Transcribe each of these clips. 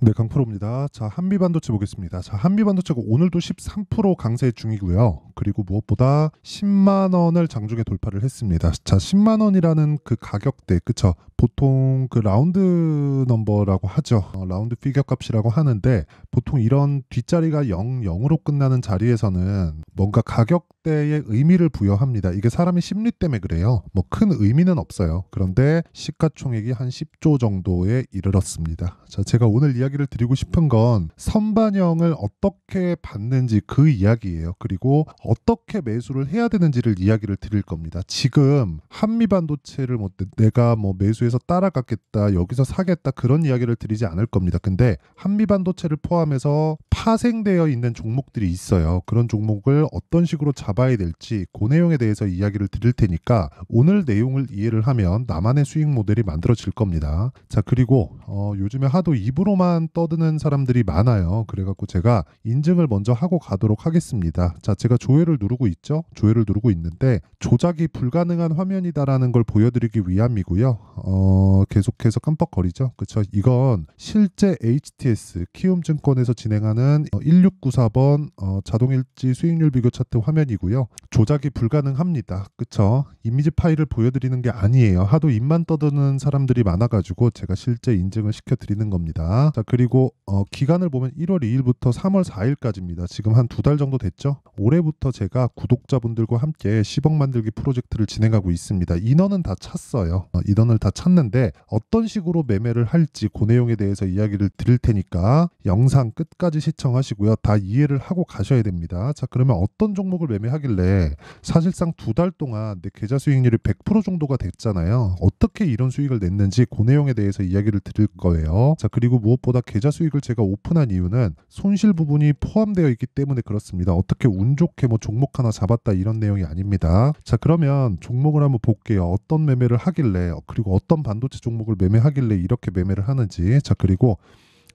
네, 강프로입니다. 자, 한미반도체 보겠습니다. 자, 한미반도체가 오늘도 13% 강세 중이고요. 그리고 무엇보다 10만 원을 장중에 돌파를 했습니다. 자, 10만 원이라는 그 가격대, 그쵸? 보통 그 라운드 넘버라고 하죠. 어, 라운드 피겨 값이라고 하는데 보통 이런 뒷자리가 0, 0으로 끝나는 자리에서는 뭔가 가격대의 의미를 부여합니다. 이게 사람의 심리 때문에 그래요. 뭐 큰 의미는 없어요. 그런데 시가총액이 한 10조 정도에 이르렀습니다. 자, 제가 오늘 이야기를 드리고 싶은 건 선반영을 어떻게 받는지 그 이야기예요. 그리고 어떻게 매수를 해야 되는지를 이야기를 드릴 겁니다. 지금 한미반도체를 뭐 내가 뭐 매수해 그래서 따라갔겠다, 여기서 사겠다 그런 이야기를 드리지 않을 겁니다. 근데 한미 반도체를 포함해서 파생되어 있는 종목들이 있어요. 그런 종목을 어떤 식으로 잡아야 될지 그 내용에 대해서 이야기를 드릴 테니까 오늘 내용을 이해를 하면 나만의 수익 모델이 만들어질 겁니다. 자 그리고 어, 요즘에 하도 입으로만 떠드는 사람들이 많아요. 그래갖고 제가 인증을 먼저 하고 가도록 하겠습니다. 자 제가 조회를 누르고 있죠. 조회를 누르고 있는데 조작이 불가능한 화면이다라는 걸 보여드리기 위함이고요. 어, 계속해서 깜빡거리죠. 그렇죠? 이건 실제 HTS 키움증권에서 진행하는 1694번 어, 어, 자동일지 수익률 비교 차트 화면이고요. 조작이 불가능합니다. 그렇죠? 이미지 파일을 보여드리는 게 아니에요. 하도 입만 떠드는 사람들이 많아가지고 제가 실제 인증을 시켜드리는 겁니다. 자 그리고 어, 기간을 보면 1월 2일부터 3월 4일까지입니다. 지금 한 두 달 정도 됐죠? 올해부터 제가 구독자분들과 함께 10억 만들기 프로젝트를 진행하고 있습니다. 인원은 다 찼어요. 어, 인원을 다 찼. 샀는데 어떤 식으로 매매를 할지 그 내용에 대해서 이야기를 드릴 테니까 영상 끝까지 시청하시고요. 다 이해를 하고 가셔야 됩니다. 자, 그러면 어떤 종목을 매매하길래 사실상 두 달 동안 내 계좌 수익률이 100% 정도가 됐잖아요. 어떻게 이런 수익을 냈는지 그 내용에 대해서 이야기를 드릴 거예요. 자, 그리고 무엇보다 계좌 수익을 제가 오픈한 이유는 손실 부분이 포함되어 있기 때문에 그렇습니다. 어떻게 운 좋게 뭐 종목 하나 잡았다 이런 내용이 아닙니다. 자, 그러면 종목을 한번 볼게요. 어떤 매매를 하길래 그리고 어떤 어떤 반도체 종목을 매매하길래 이렇게 매매를 하는지 자 그리고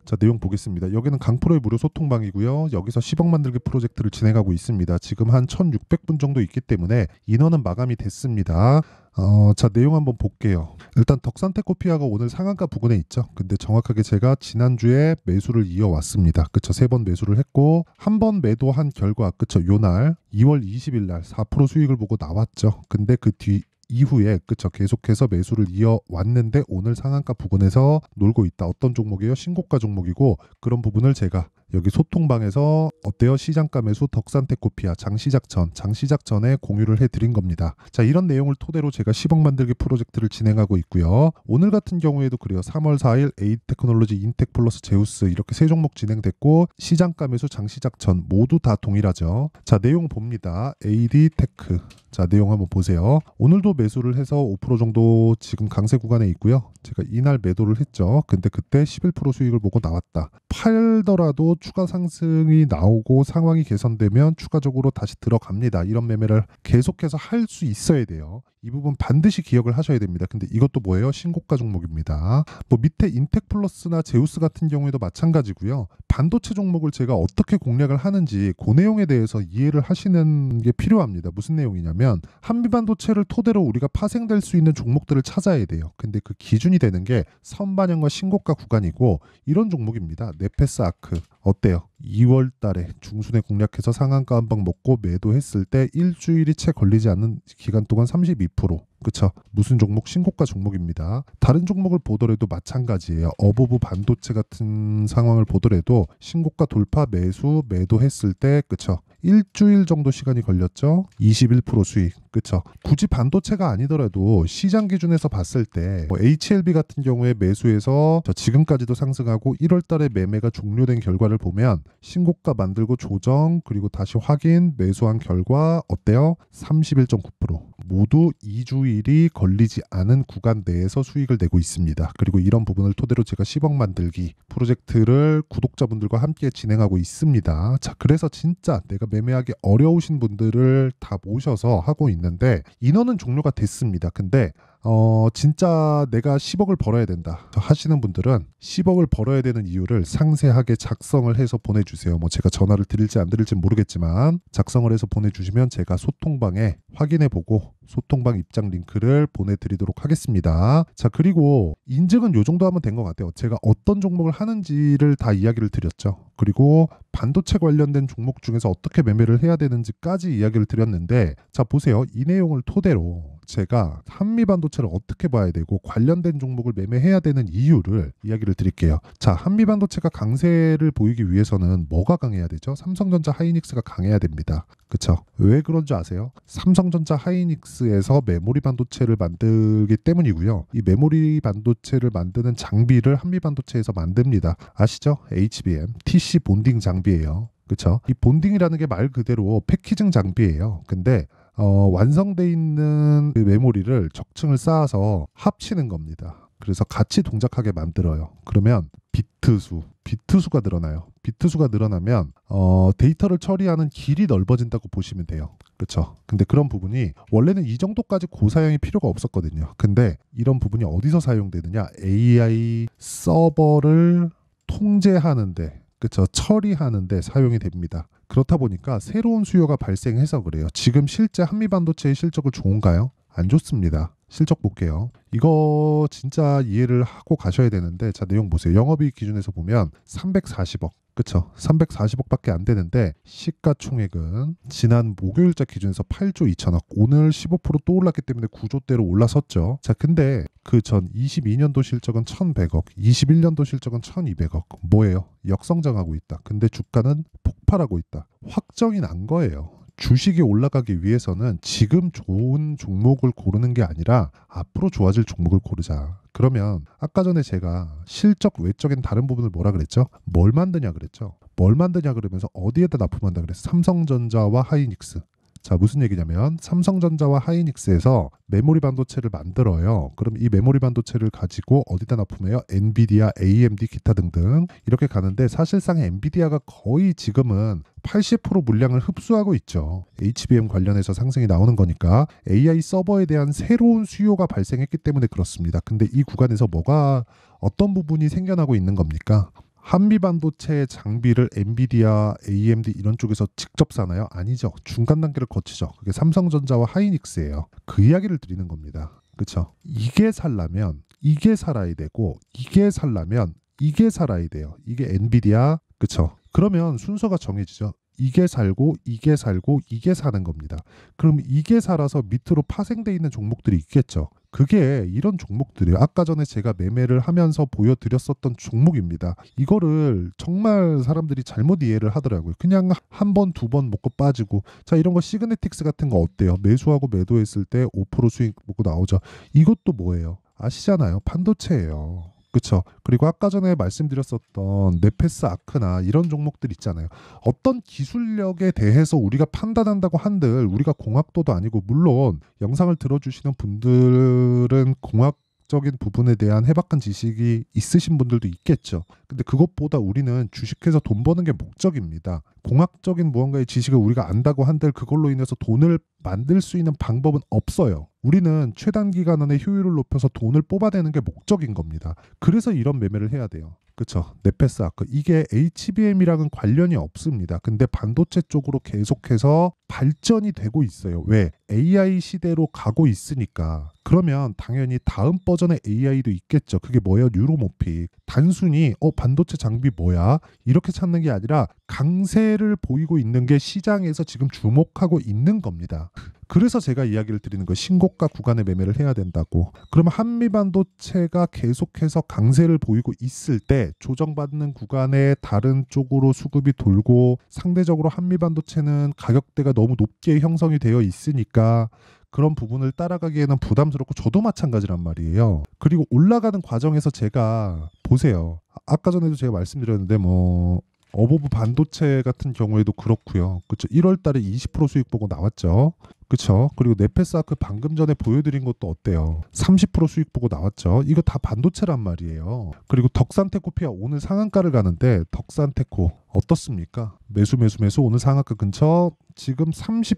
자 내용 보겠습니다. 여기는 강프로의 무료 소통방이고요. 여기서 10억 만들기 프로젝트를 진행하고 있습니다. 지금 한 1,600분 정도 있기 때문에 인원은 마감이 됐습니다. 어, 자 내용 한번 볼게요. 일단 덕산테코피아가 오늘 상한가 부근에 있죠. 근데 정확하게 제가 지난주에 매수를 이어왔습니다. 그쵸? 세 번 매수를 했고 한 번 매도한 결과 그쵸? 요 날 2월 20일 날 4% 수익을 보고 나왔죠. 근데 그뒤 이후에 그쵸 계속해서 매수를 이어왔는데 오늘 상한가 부근에서 놀고 있다. 어떤 종목이에요? 신고가 종목이고 그런 부분을 제가 여기 소통방에서 어때요 시장가 매수 덕산테코피아 장시작전 장시작전에 공유를 해드린 겁니다. 자 이런 내용을 토대로 제가 10억 만들기 프로젝트를 진행하고 있고요. 오늘 같은 경우에도 그래요. 3월 4일 에이테크놀로지 인텍 플러스 제우스 이렇게 세 종목 진행됐고 시장가 매수 장시작전 모두 다 동일하죠. 자 내용 봅니다. AD 테크 자 내용 한번 보세요. 오늘도 매수를 해서 5% 정도 지금 강세 구간에 있고요. 제가 이날 매도를 했죠. 근데 그때 11% 수익을 보고 나왔다. 팔더라도 추가 상승이 나오고 상황이 개선되면 추가적으로 다시 들어갑니다. 이런 매매를 계속해서 할 수 있어야 돼요. 이 부분 반드시 기억을 하셔야 됩니다. 근데 이것도 뭐예요? 신고가 종목입니다. 뭐 밑에 인텍 플러스나 제우스 같은 경우에도 마찬가지고요. 반도체 종목을 제가 어떻게 공략을 하는지 그 내용에 대해서 이해를 하시는 게 필요합니다. 무슨 내용이냐면 한비반도체를 토대로 우리가 파생될 수 있는 종목들을 찾아야 돼요. 근데 그 기준이 되는 게 선반영과 신고가 구간이고 이런 종목입니다. 네페스 아크 어때요? 2월 달에 중순에 공략해서 상한가 한 방 먹고 매도했을 때 일주일이 채 걸리지 않는 기간 동안 32% 10% 그쵸 무슨 종목 신고가 종목입니다 다른 종목을 보더라도 마찬가지예요 어부부 반도체 같은 상황을 보더라도 신고가 돌파 매수 매도했을 때 그쵸 일주일 정도 시간이 걸렸죠 21% 수익 그렇죠. 굳이 반도체가 아니더라도 시장 기준에서 봤을 때뭐 HLB 같은 경우에 매수해서 지금까지도 상승하고 1월 달에 매매가 종료된 결과를 보면 신고가 만들고 조정 그리고 다시 확인 매수한 결과 어때요? 31.9% 모두 2주일이 걸리지 않은 구간 내에서 수익을 내고 있습니다. 그리고 이런 부분을 토대로 제가 10억 만들기 프로젝트를 구독자분들과 함께 진행하고 있습니다. 자, 그래서 진짜 내가 매매하기 어려우신 분들을 다 모셔서 하고 있는 있는데 인원은 종료가 됐습니다. 근데 어, 진짜 내가 10억을 벌어야 된다 하시는 분들은 10억을 벌어야 되는 이유를 상세하게 작성을 해서 보내주세요. 뭐 제가 전화를 드릴지 안 드릴지 모르겠지만 작성을 해서 보내주시면 제가 소통방에 확인해보고 소통방 입장 링크를 보내드리도록 하겠습니다. 자 그리고 인증은 요 정도 하면 된 것 같아요. 제가 어떤 종목을 하는지를 다 이야기를 드렸죠. 그리고 반도체 관련된 종목 중에서 어떻게 매매를 해야 되는지까지 이야기를 드렸는데 자 보세요. 이 내용을 토대로 업체가 한미 반도체를 어떻게 봐야 되고 관련된 종목을 매매해야 되는 이유를 이야기를 드릴게요. 자, 한미 반도체가 강세를 보이기 위해서는 뭐가 강해야 되죠? 삼성전자 하이닉스가 강해야 됩니다. 그쵸? 왜 그런 줄 아세요? 삼성전자 하이닉스에서 메모리 반도체를 만들기 때문이고요. 이 메모리 반도체를 만드는 장비를 한미 반도체에서 만듭니다. 아시죠? HBM, TC 본딩 장비예요. 그렇죠? 이 본딩이라는 게 말 그대로 패키징 장비예요. 근데 어, 완성돼 있는 그 메모리를 적층을 쌓아서 합치는 겁니다. 그래서 같이 동작하게 만들어요. 그러면 비트 수, 비트 수가 늘어나요. 비트 수가 늘어나면 어, 데이터를 처리하는 길이 넓어진다고 보시면 돼요. 그렇죠. 근데 그런 부분이 원래는 이 정도까지 고사양이 필요가 없었거든요. 근데 이런 부분이 어디서 사용되느냐? AI 서버를 통제하는데 그렇죠 처리하는데 사용이 됩니다. 그렇다 보니까 새로운 수요가 발생해서 그래요. 지금 실제 한미 반도체의 실적을 좋은가요? 안 좋습니다. 실적 볼게요. 이거 진짜 이해를 하고 가셔야 되는데 자 내용 보세요. 영업이익 기준에서 보면 340억 그쵸. 340억밖에 안 되는데 시가총액은 지난 목요일자 기준에서 8조 2천억 오늘 15%또 올랐기 때문에 9조대로 올라섰죠. 자 근데 그 전 22년도 실적은 1100억 21년도 실적은 1200억 뭐예요? 역성장하고 있다. 근데 주가는 폭발하고 있다. 확정이 난 거예요. 주식이 올라가기 위해서는 지금 좋은 종목을 고르는 게 아니라 앞으로 좋아질 종목을 고르자. 그러면 아까 전에 제가 실적 외적인 다른 부분을 뭐라 그랬죠? 뭘 만드냐 그랬죠? 뭘 만드냐 그러면서 어디에다 납품한다 그랬어? 삼성전자와 하이닉스. 자, 무슨 얘기냐면 삼성전자와 하이닉스에서 메모리 반도체를 만들어요. 그럼 이 메모리 반도체를 가지고 어디다 납품해요? 엔비디아, AMD 기타 등등 이렇게 가는데 사실상 엔비디아가 거의 지금은 80% 물량을 흡수하고 있죠. HBM 관련해서 상승이 나오는 거니까 AI 서버에 대한 새로운 수요가 발생했기 때문에 그렇습니다. 근데 이 구간에서 뭐가 어떤 부분이 생겨나고 있는 겁니까? 한미 반도체 장비를 엔비디아, AMD 이런 쪽에서 직접 사나요? 아니죠. 중간 단계를 거치죠. 그게 삼성전자와 하이닉스예요. 그 이야기를 드리는 겁니다. 그렇죠? 이게 살라면 이게 살아야 되고 이게 살라면 이게 살아야 돼요. 이게 엔비디아, 그렇죠? 그러면 순서가 정해지죠. 이게 살고 이게 살고 이게 사는 겁니다. 그럼 이게 살아서 밑으로 파생돼 있는 종목들이 있겠죠. 그게 이런 종목들이에요. 아까 전에 제가 매매를 하면서 보여드렸었던 종목입니다. 이거를 정말 사람들이 잘못 이해를 하더라고요. 그냥 한 번, 두 번 먹고 빠지고 자 이런 거 시그네틱스 같은 거 어때요? 매수하고 매도했을 때 5% 수익 먹고 나오죠. 이것도 뭐예요? 아시잖아요. 반도체예요. 그렇죠. 그리고 아까 전에 말씀드렸었던 네페스 아크나 이런 종목들 있잖아요. 어떤 기술력에 대해서 우리가 판단한다고 한들 우리가 공학도도 아니고 물론 영상을 들어주시는 분들은 공학 주식적인 부분에 대한 해박한 지식이 있으신 분들도 있겠죠. 근데 그것보다 우리는 주식해서 돈 버는 게 목적입니다. 공학적인 무언가의 지식을 우리가 안다고 한들 그걸로 인해서 돈을 만들 수 있는 방법은 없어요. 우리는 최단 기간 안에 효율을 높여서 돈을 뽑아내는 게 목적인 겁니다. 그래서 이런 매매를 해야 돼요. 그쵸죠 네페스 아크 이게 HBM이랑은 관련이 없습니다. 근데 반도체 쪽으로 계속해서 발전이 되고 있어요. 왜? AI 시대로 가고 있으니까. 그러면 당연히 다음 버전의 AI도 있겠죠. 그게 뭐예요? 뉴로모픽. 단순히 어 반도체 장비 뭐야? 이렇게 찾는 게 아니라 강세를 보이고 있는 게 시장에서 지금 주목하고 있는 겁니다. 그래서 제가 이야기를 드리는 거예요. 신고가 구간의 매매를 해야 된다고. 그러면 한미 반도체가 계속해서 강세를 보이고 있을 때 조정받는 구간에 다른 쪽으로 수급이 돌고 상대적으로 한미 반도체는 가격대가 너무 높게 형성이 되어 있으니까 그런 부분을 따라가기에는 부담스럽고 저도 마찬가지란 말이에요. 그리고 올라가는 과정에서 제가 보세요. 아까 전에도 제가 말씀드렸는데 뭐 어버브 반도체 같은 경우에도 그렇고요. 그렇죠. 1월 달에 20% 수익 보고 나왔죠. 그렇죠. 그리고 네페스 아크 방금 전에 보여드린 것도 어때요? 30% 수익 보고 나왔죠. 이거 다 반도체란 말이에요. 그리고 덕산테코피아 오늘 상한가를 가는데 덕산테코 어떻습니까? 매수 매수 매수 오늘 상한가 근처 지금 36%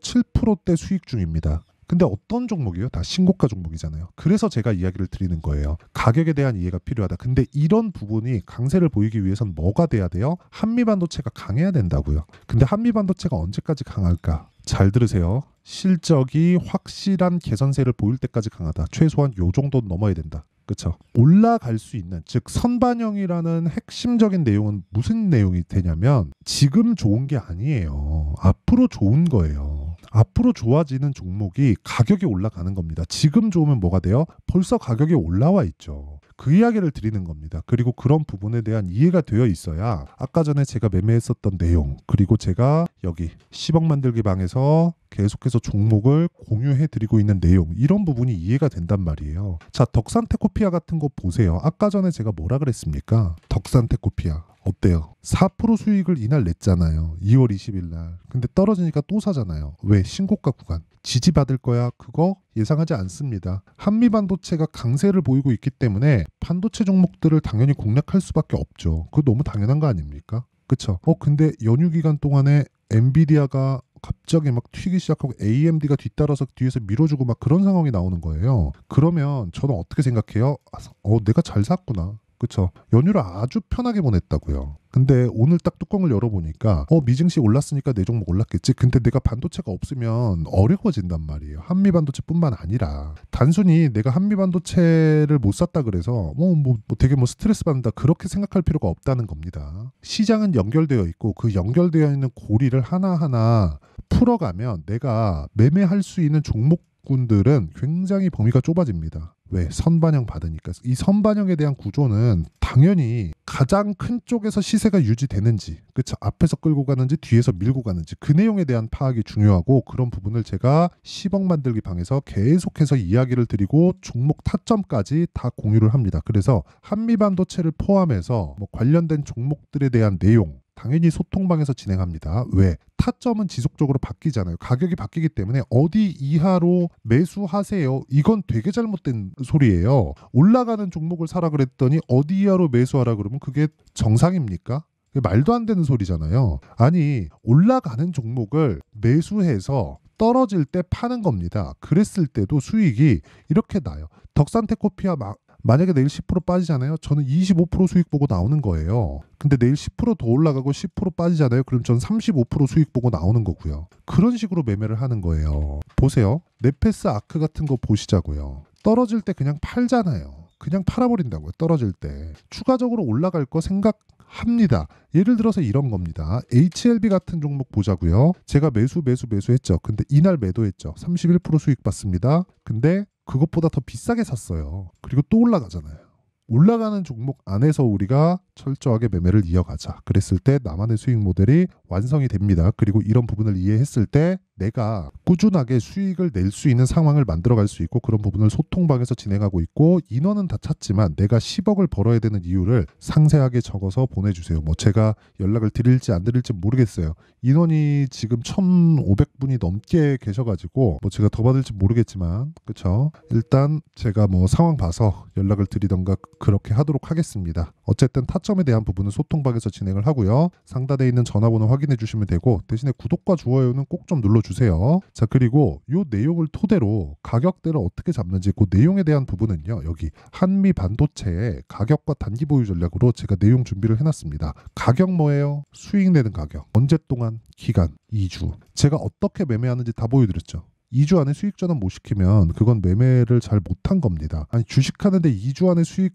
7%대 수익 중입니다. 근데 어떤 종목이요? 다 신고가 종목이잖아요. 그래서 제가 이야기를 드리는 거예요. 가격에 대한 이해가 필요하다. 근데 이런 부분이 강세를 보이기 위해선 뭐가 돼야 돼요? 한미반도체가 강해야 된다고요. 근데 한미반도체가 언제까지 강할까? 잘 들으세요. 실적이 확실한 개선세를 보일 때까지 강하다. 최소한 요 정도는 넘어야 된다. 그렇죠. 올라갈 수 있는 즉 선반영이라는 핵심적인 내용은 무슨 내용이 되냐면 지금 좋은 게 아니에요. 앞으로 좋은 거예요. 앞으로 좋아지는 종목이 가격이 올라가는 겁니다. 지금 좋으면 뭐가 돼요? 벌써 가격이 올라와 있죠. 그 이야기를 드리는 겁니다. 그리고 그런 부분에 대한 이해가 되어 있어야 아까 전에 제가 매매했었던 내용 그리고 제가 여기 10억 만들기 방에서 계속해서 종목을 공유해 드리고 있는 내용 이런 부분이 이해가 된단 말이에요. 자, 덕산테코피아 같은 거 보세요. 아까 전에 제가 뭐라 그랬습니까? 덕산테코피아 어때요? 4% 수익을 이날 냈잖아요. 2월 20일 날. 근데 떨어지니까 또 사잖아요. 왜? 신고가 구간. 지지받을 거야. 그거 예상하지 않습니다. 한미 반도체가 강세를 보이고 있기 때문에 반도체 종목들을 당연히 공략할 수밖에 없죠. 그거 너무 당연한 거 아닙니까? 그쵸? 어, 근데 연휴 기간 동안에 엔비디아가 갑자기 막 튀기 시작하고 AMD가 뒤따라서 뒤에서 밀어주고 막 그런 상황이 나오는 거예요. 그러면 저는 어떻게 생각해요? 아, 어, 내가 잘 샀구나. 그렇죠. 연휴를 아주 편하게 보냈다고요. 근데 오늘 딱 뚜껑을 열어보니까 어 미증시 올랐으니까 내 종목 올랐겠지 근데 내가 반도체가 없으면 어려워진단 말이에요 한미 반도체뿐만 아니라 단순히 내가 한미 반도체를 못 샀다 그래서 뭐, 뭐, 뭐 되게 뭐 스트레스 받는다 그렇게 생각할 필요가 없다는 겁니다 시장은 연결되어 있고 그 연결되어 있는 고리를 하나하나 풀어가면 내가 매매할 수 있는 종목 군들은 굉장히 범위가 좁아집니다. 왜? 선반영 받으니까. 이 선반영에 대한 구조는 당연히 가장 큰 쪽에서 시세가 유지되는지, 그쵸? 앞에서 끌고 가는지, 뒤에서 밀고 가는지, 그 내용에 대한 파악이 중요하고, 그런 부분을 제가 10억 만들기 방에서 계속해서 이야기를 드리고, 종목 타점까지 다 공유를 합니다. 그래서 한미반도체를 포함해서 뭐 관련된 종목들에 대한 내용, 당연히 소통방에서 진행합니다. 왜? 타점은 지속적으로 바뀌잖아요. 가격이 바뀌기 때문에 어디 이하로 매수하세요. 이건 되게 잘못된 소리예요. 올라가는 종목을 사라 그랬더니 어디 이하로 매수하라 그러면 그게 정상입니까? 말도 안 되는 소리잖아요. 아니, 올라가는 종목을 매수해서 떨어질 때 파는 겁니다. 그랬을 때도 수익이 이렇게 나요. 덕산테코피아 만약에 내일 10% 빠지잖아요. 저는 25% 수익 보고 나오는 거예요. 근데 내일 10%더 올라가고 10% 빠지잖아요. 그럼 전 35% 수익 보고 나오는 거고요. 그런 식으로 매매를 하는 거예요. 보세요. 네페스 아크 같은 거 보시자고요. 떨어질 때 그냥 팔잖아요. 그냥 팔아버린다고요. 떨어질 때. 추가적으로 올라갈 거 생각 합니다. 예를 들어서 이런 겁니다. HLB 같은 종목 보자고요. 제가 매수 매수 매수 했죠. 근데 이날 매도했죠. 31% 수익 받습니다. 근데 그것보다 더 비싸게 샀어요. 그리고 또 올라가잖아요. 올라가는 종목 안에서 우리가 철저하게 매매를 이어가자. 그랬을 때 나만의 수익 모델이 완성이 됩니다. 그리고 이런 부분을 이해했을 때 내가 꾸준하게 수익을 낼 수 있는 상황을 만들어갈 수 있고 그런 부분을 소통방에서 진행하고 있고 인원은 다 찼지만 내가 10억을 벌어야 되는 이유를 상세하게 적어서 보내주세요. 뭐 제가 연락을 드릴지 안 드릴지 모르겠어요. 인원이 지금 1,500분이 넘게 계셔가지고 뭐 제가 더 받을지 모르겠지만 그쵸? 일단 제가 뭐 상황 봐서 연락을 드리던가 그렇게 하도록 하겠습니다. 어쨌든 타점에 대한 부분은 소통방에서 진행을 하고요. 상단에 있는 전화번호 확인해 주시면 되고 대신에 구독과 좋아요는 꼭 좀 눌러주세요. 자 그리고 이 내용을 토대로 가격대를 어떻게 잡는지 그 내용에 대한 부분은요. 여기 한미 반도체의 가격과 단기 보유 전략으로 제가 내용 준비를 해놨습니다. 가격 뭐예요? 수익 내는 가격. 언제 동안? 기간 2주. 제가 어떻게 매매하는지 다 보여드렸죠. 2주 안에 수익 전환 못 시키면 그건 매매를 잘 못한 겁니다. 아니 주식하는데 2주 안에 수익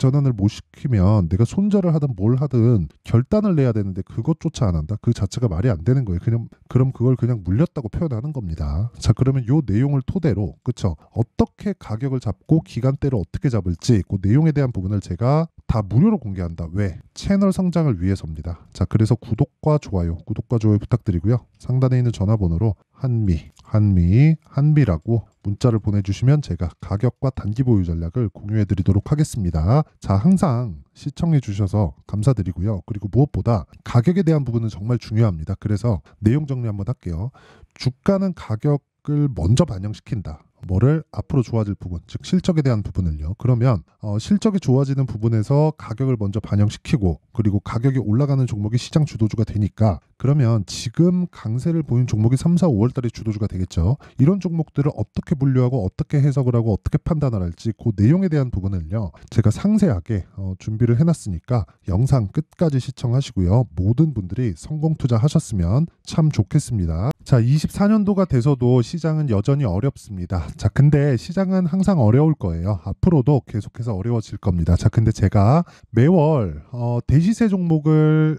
전환을 못 시키면 내가 손절을 하든 뭘 하든 결단을 내야 되는데 그것조차 안 한다. 그 자체가 말이 안 되는 거예요. 그냥 그럼 그걸 그냥 물렸다고 표현하는 겁니다. 자 그러면 요 내용을 토대로 그쵸 어떻게 가격을 잡고 기간대를 어떻게 잡을지 그 내용에 대한 부분을 제가 다 무료로 공개한다. 왜? 채널 성장을 위해서입니다. 자, 그래서 구독과 좋아요, 구독과 좋아요 부탁드리고요. 상단에 있는 전화번호로 한미, 한미, 한미라고 문자를 보내주시면 제가 가격과 단기 보유 전략을 공유해 드리도록 하겠습니다. 자, 항상 시청해 주셔서 감사드리고요. 그리고 무엇보다 가격에 대한 부분은 정말 중요합니다. 그래서 내용 정리 한번 할게요. 주가는 가격을 먼저 반영시킨다. 뭐를 앞으로 좋아질 부분, 즉 실적에 대한 부분을요. 그러면 어, 실적이 좋아지는 부분에서 가격을 먼저 반영시키고 그리고 가격이 올라가는 종목이 시장 주도주가 되니까 그러면 지금 강세를 보인 종목이 3, 4, 5월 달에 주도주가 되겠죠. 이런 종목들을 어떻게 분류하고 어떻게 해석을 하고 어떻게 판단을 할지 그 내용에 대한 부분을요. 제가 상세하게 어, 준비를 해놨으니까 영상 끝까지 시청하시고요. 모든 분들이 성공 투자하셨으면 참 좋겠습니다. 자, 24년도가 돼서도 시장은 여전히 어렵습니다. 자, 근데 시장은 항상 어려울 거예요. 앞으로도 계속해서 어려워질 겁니다. 자, 근데 제가 매월 어, 대시세 종목을